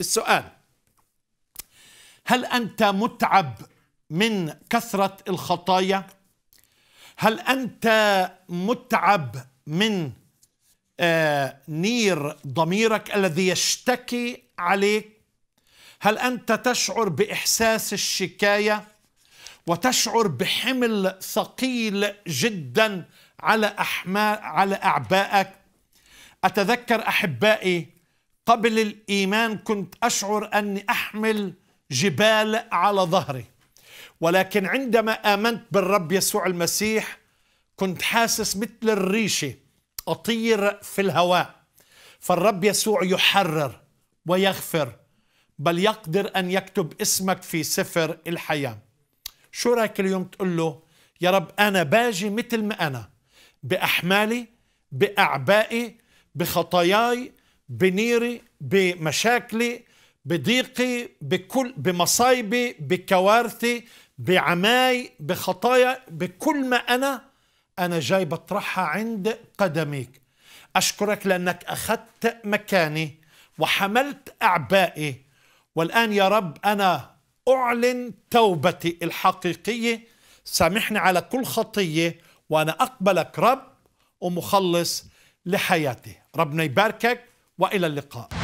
السؤال هل أنت متعب من كثرة الخطايا؟ هل أنت متعب من آه، نير ضميرك الذي يشتكي عليك؟ هل أنت تشعر بإحساس الشكاية وتشعر بحمل ثقيل جدا على أحمال على أعبائك؟ أتذكر أحبائي قبل الإيمان كنت أشعر أني أحمل جبال على ظهري ولكن عندما آمنت بالرب يسوع المسيح كنت حاسس مثل الريشة أطير في الهواء فالرب يسوع يحرر ويغفر بل يقدر أن يكتب اسمك في سفر الحياة شو رأيك اليوم تقول له يا رب أنا باجي مثل ما أنا بأحمالي بأعبائي بخطاياي بنيري بمشاكلي بضيقي بكل بمصايبي بكوارثي بعماي بخطايا بكل ما أنا أنا جاي بطرحها عند قدميك أشكرك لأنك أخذت مكاني وحملت أعبائي والآن يا رب أنا أعلن توبتي الحقيقية سامحني على كل خطية وأنا أقبلك رب ومخلص لحياتي ربنا يباركك والى اللقاء